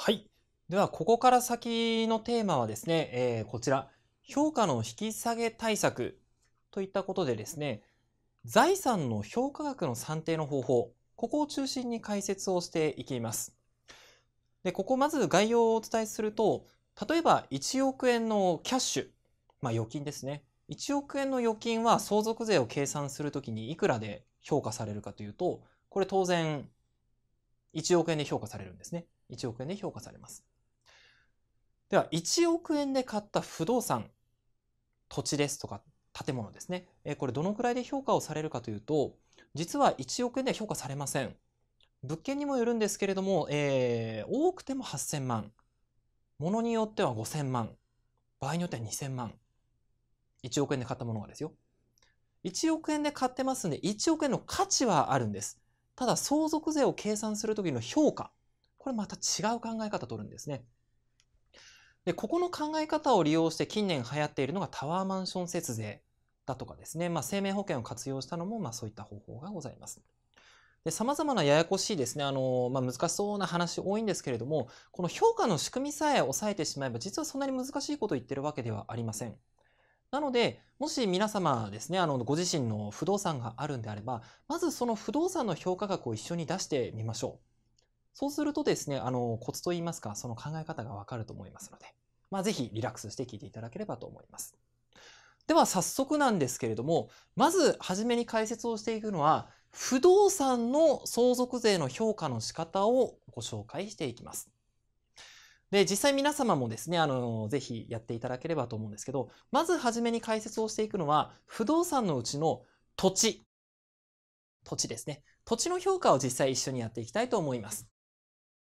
はい。では、ここから先のテーマはですね、えー、こちら、評価の引き下げ対策といったことでですね、財産の評価額の算定の方法、ここを中心に解説をしていきます。で、ここまず概要をお伝えすると、例えば1億円のキャッシュ、まあ預金ですね。1億円の預金は相続税を計算するときにいくらで評価されるかというと、これ当然1億円で評価されるんですね。1億円で評価されます。では、1億円で買った不動産、土地ですとか建物ですね。これどのくらいで評価をされるかというと、実は1億円では評価されません。物件にもよるんですけれども、えー、多くても8000万。ものによっては5000万。場合によっては2000万。1億円で買ったものがですよ。1億円で買ってますんで、1億円の価値はあるんです。ただ、相続税を計算するときの評価。これまた違う考え方を取るんですね。で、ここの考え方を利用して近年流行っているのがタワーマンション節税だとかですね、まあ、生命保険を活用したのも、まあ、そういった方法がございます。で、様々なややこしいですね、あの、まあ、難しそうな話多いんですけれども、この評価の仕組みさえ抑えてしまえば、実はそんなに難しいことを言ってるわけではありません。なので、もし皆様ですね、あの、ご自身の不動産があるんであれば、まずその不動産の評価額を一緒に出してみましょう。そうするとですね、あの、コツといいますか、その考え方がわかると思いますので、まあ、ぜひリラックスして聞いていただければと思います。では早速なんですけれども、まず初めに解説をしていくのは、不動産の相続税の評価の仕方をご紹介していきます。で、実際皆様もですね、あの、ぜひやっていただければと思うんですけど、まず初めに解説をしていくのは、不動産のうちの土地、土地ですね。土地の評価を実際一緒にやっていきたいと思います。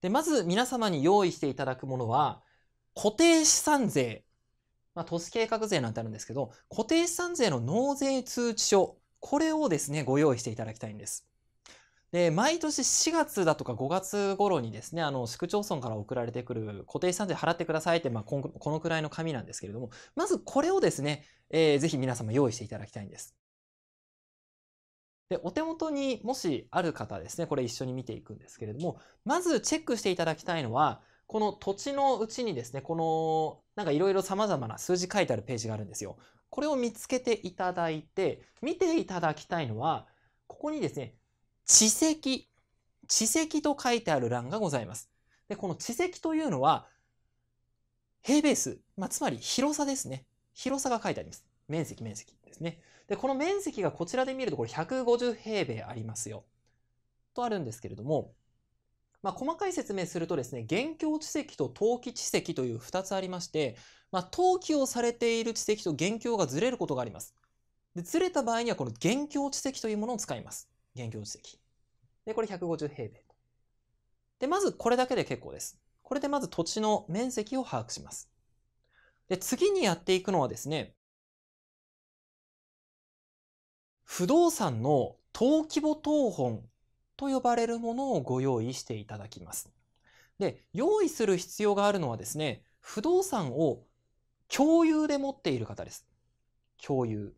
で、まず皆様に用意していただくものは、固定資産税。まあ、都市計画税なんてあるんですけど、固定資産税の納税通知書。これをですね、ご用意していただきたいんです。で、毎年4月だとか5月頃にですね、あの、市区町村から送られてくる固定資産税払ってくださいって、まあ、このくらいの紙なんですけれども、まずこれをですね、えー、ぜひ皆様用意していただきたいんです。で、お手元にもしある方ですね、これ一緒に見ていくんですけれども、まずチェックしていただきたいのは、この土地のうちにですね、この、なんかいろいろ様々な数字書いてあるページがあるんですよ。これを見つけていただいて、見ていただきたいのは、ここにですね、地籍、地籍と書いてある欄がございます。で、この地籍というのは、平米数、まあ、つまり広さですね。広さが書いてあります。面積、面積。ですね。で、この面積がこちらで見るとこれ150平米ありますよ。とあるんですけれども、まあ、細かい説明するとですね、現況地籍と登記地籍という2つありまして、まあ、登記をされている地籍と現況がずれることがあります。で、ずれた場合にはこの現況地籍というものを使います。現況地籍。で、これ150平米で、まずこれだけで結構です。これでまず土地の面積を把握します。で、次にやっていくのはですね、不動産の登記簿等本と呼ばれるものをご用意していただきます。で、用意する必要があるのはですね、不動産を共有で持っている方です。共有。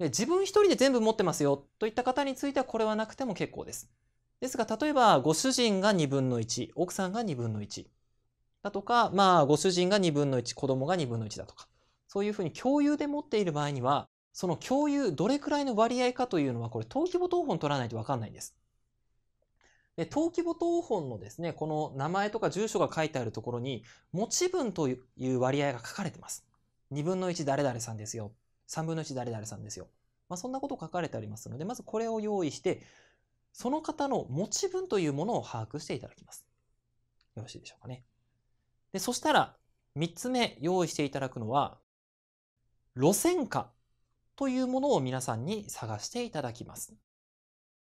で自分一人で全部持ってますよといった方についてはこれはなくても結構です。ですが、例えばご主人が2分の1、奥さんが2分の1だとか、まあご主人が2分の1、子供が2分の1だとか、そういうふうに共有で持っている場合には、その共有、どれくらいの割合かというのは、これ、登記簿等本取らないとわかんないんです。で、登記簿等本のですね、この名前とか住所が書いてあるところに、持ち分という割合が書かれてます。2分の1誰々さんですよ。3分の1誰々さんですよ。まあ、そんなこと書かれてありますので、まずこれを用意して、その方の持ち分というものを把握していただきます。よろしいでしょうかね。で、そしたら、3つ目用意していただくのは、路線価というものを皆さんに探していただきます。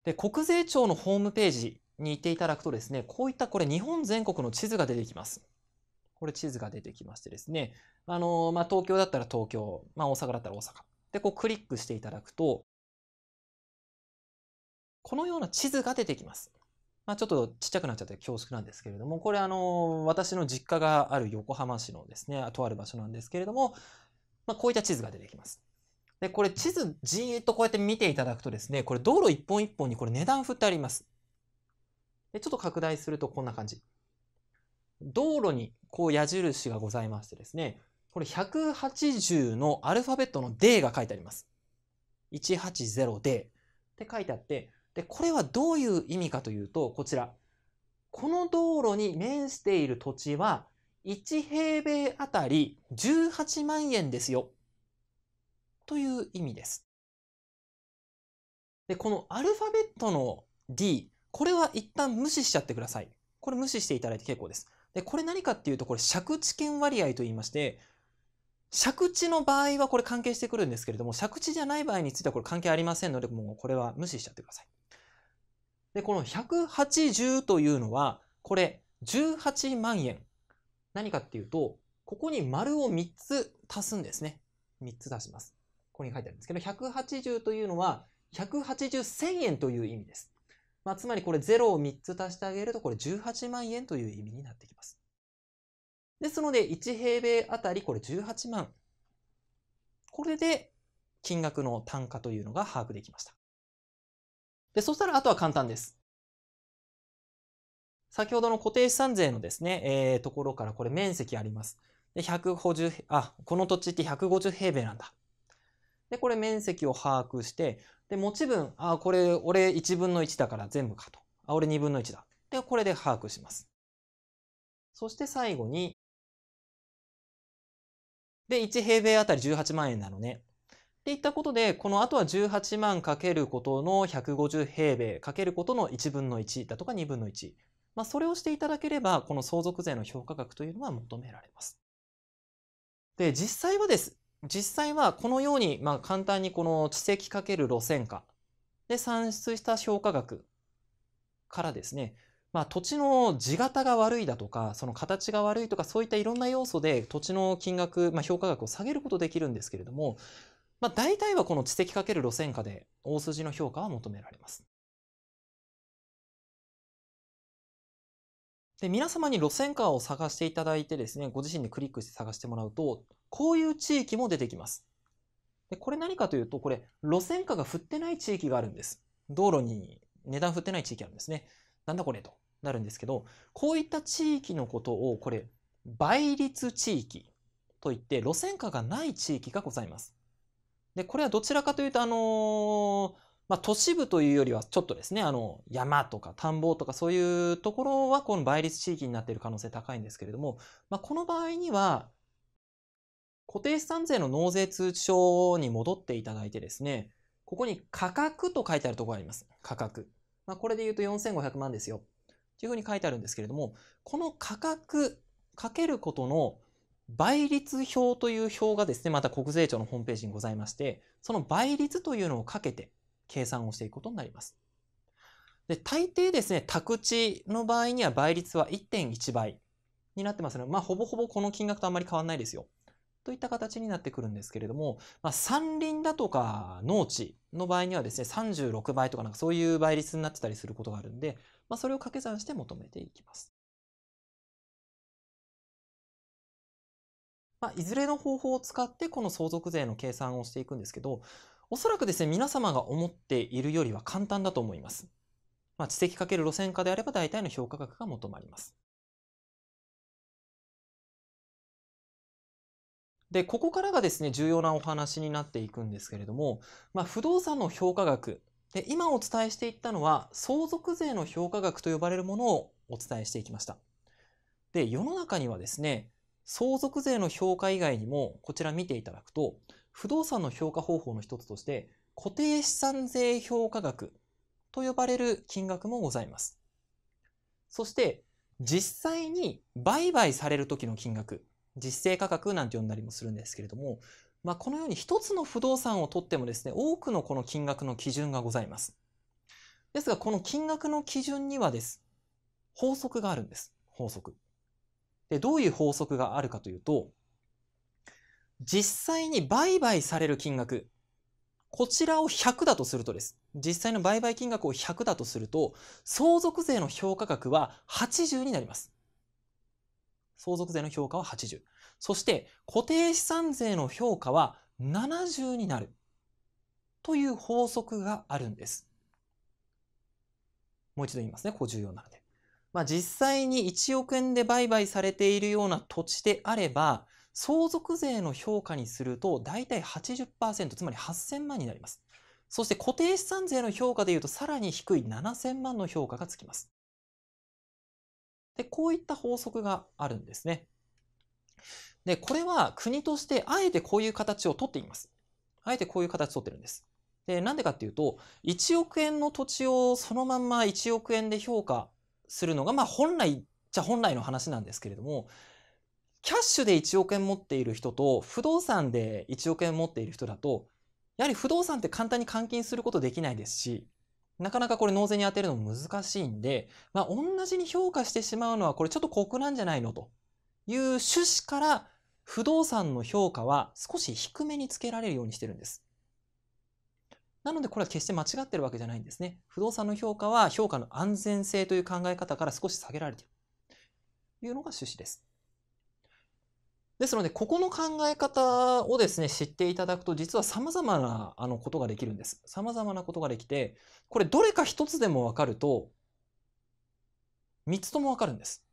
で国税庁のホームページに行っていただくとですね、こういったこれ日本全国の地図が出てきます。これ地図が出てきましてですね、あのまあ、東京だったら東京、まあ、大阪だったら大阪。で、こうクリックしていただくと、このような地図が出てきます。まあ、ちょっとちっちゃくなっちゃって恐縮なんですけれども、これあの、私の実家がある横浜市のですね、とある場所なんですけれども、まあ、こういった地図が出てきます。で、これ地図じーっとこうやって見ていただくとですね、これ道路一本一本にこれ値段振ってあります。で、ちょっと拡大するとこんな感じ。道路にこう矢印がございましてですね、これ180のアルファベットの D が書いてあります。180D って書いてあって、で、これはどういう意味かというと、こちら。この道路に面している土地は、1平米あたり18万円ですよ。という意味です。で、このアルファベットの D、これは一旦無視しちゃってください。これ無視していただいて結構です。で、これ何かっていうと、これ借地権割合と言いまして、借地の場合はこれ関係してくるんですけれども、借地じゃない場合についてはこれ関係ありませんので、もうこれは無視しちゃってください。で、この180というのは、これ18万円。何かっていうと、ここに丸を3つ足すんですね。3つ足します。ここに書いてあるんですけど、180というのは、180千円という意味です。まあ、つまりこれ0を3つ足してあげると、これ18万円という意味になってきます。ですので、1平米あたりこれ18万。これで金額の単価というのが把握できました。で、そしたらあとは簡単です。先ほどの固定資産税のですね、えー、ところからこれ面積あります。で、150、あ、この土地って150平米なんだ。で、これ面積を把握して、で、持ち分、あ、これ俺1分の1だから全部かと。あ、俺2分の1だ。で、これで把握します。そして最後に、で、1平米あたり18万円なのね。っていったことで、この後は18万かけることの150平米かけることの1分の1だとか2分の1。まあ、それをしていただければ、この相続税の評価額というのは求められます。で、実際はです実際はこのように、まあ、簡単にこの地籍×路線価で算出した評価額からですね、まあ、土地の地型が悪いだとかその形が悪いとかそういったいろんな要素で土地の金額、まあ、評価額を下げることできるんですけれども、まあ、大体はこの地籍×路線価で大筋の評価は求められます。で、皆様に路線価を探していただいてですね、ご自身でクリックして探してもらうと、こういう地域も出てきます。で、これ何かというと、これ、路線価が振ってない地域があるんです。道路に値段振ってない地域あるんですね。なんだこれとなるんですけど、こういった地域のことを、これ、倍率地域といって、路線価がない地域がございます。で、これはどちらかというと、あのーまあ、都市部というよりはちょっとですね、あの、山とか田んぼとかそういうところはこの倍率地域になっている可能性高いんですけれども、まあ、この場合には、固定資産税の納税通知書に戻っていただいてですね、ここに価格と書いてあるところがあります。価格。まあ、これで言うと4500万ですよ。というふうに書いてあるんですけれども、この価格かけることの倍率表という表がですね、また国税庁のホームページにございまして、その倍率というのをかけて、計算をしていくことになります。で、大抵ですね、宅地の場合には倍率は1.1倍になってますので、まあ、ほぼほぼこの金額とあんまり変わんないですよ。といった形になってくるんですけれども、まあ、山林だとか農地の場合にはですね、36倍とかなんかそういう倍率になってたりすることがあるんで、まあ、それを掛け算して求めていきます。まあ、いずれの方法を使ってこの相続税の計算をしていくんですけど、おそらくですね、皆様が思っているよりは簡単だと思います。まあ、知的×路線化であれば大体の評価額が求まります。で、ここからがですね、重要なお話になっていくんですけれども、まあ、不動産の評価額で、今お伝えしていったのは、相続税の評価額と呼ばれるものをお伝えしていきました。で、世の中にはですね、相続税の評価以外にも、こちら見ていただくと、不動産の評価方法の一つとして、固定資産税評価額と呼ばれる金額もございます。そして、実際に売買される時の金額、実勢価格なんて呼んだりもするんですけれども、まあ、このように一つの不動産をとってもですね、多くのこの金額の基準がございます。ですが、この金額の基準にはです、法則があるんです。法則。で、どういう法則があるかというと、実際に売買される金額、こちらを100だとするとです。実際の売買金額を100だとすると、相続税の評価額は80になります。相続税の評価は80。そして固定資産税の評価は70になる。という法則があるんです。もう一度言いますね。ここ重要なので。まあ、実際に1億円で売買されているような土地であれば、相続税の評価にすると大体80%、つまり8000万になります。そして固定資産税の評価でいうとさらに低い7000万の評価がつきます。で、こういった法則があるんですね。で、これは国としてあえてこういう形をとっています。あえてこういう形をとってるんです。なんでかっていうと、1億円の土地をそのまんま1億円で評価するのが、まあ本来じゃ本来の話なんですけれども、キャッシュで1億円持っている人と不動産で1億円持っている人だと、やはり不動産って簡単に換金することできないですし、なかなかこれ納税に当てるのも難しいんで、まあ、同じに評価してしまうのはこれちょっと酷なんじゃないのという趣旨から不動産の評価は少し低めにつけられるようにしてるんです。なのでこれは決して間違ってるわけじゃないんですね。不動産の評価は評価の安全性という考え方から少し下げられているというのが趣旨です。ですので、ここの考え方をですね、知っていただくと、実は様々なあのことができるんです。様々なことができて、これどれか一つでもわかると、三つともわかるんです。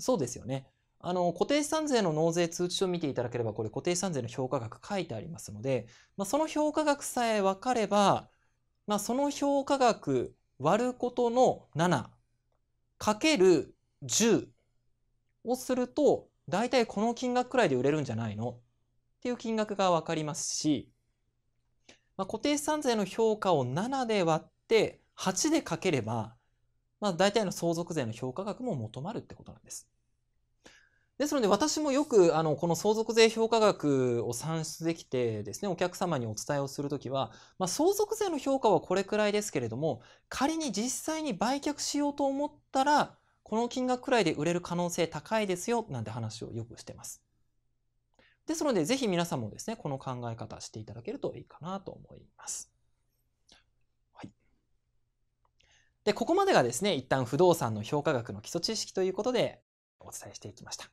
そうですよね。あの、固定資産税の納税通知書を見ていただければ、これ固定資産税の評価額書いてありますので、まあ、その評価額さえ分かれば、まあ、その評価額割ることの7かける10をすると、大体この金額くらいで売れるんじゃないのっていう金額が分かりますし、まあ、固定資産税の評価を7で割って8でかければ、まあ、大体の相続税の評価額も求まるってことなんです。ですので私もよくあのこの相続税評価額を算出できてですねお客様にお伝えをするときは、まあ、相続税の評価はこれくらいですけれども仮に実際に売却しようと思ったらこの金額くらいで売れる可能性高いですよ、なんて話をよくしてます。ですので、ぜひ皆さんもですね、この考え方していただけるといいかなと思います。はい。で、ここまでがですね、一旦不動産の評価額の基礎知識ということでお伝えしていきました。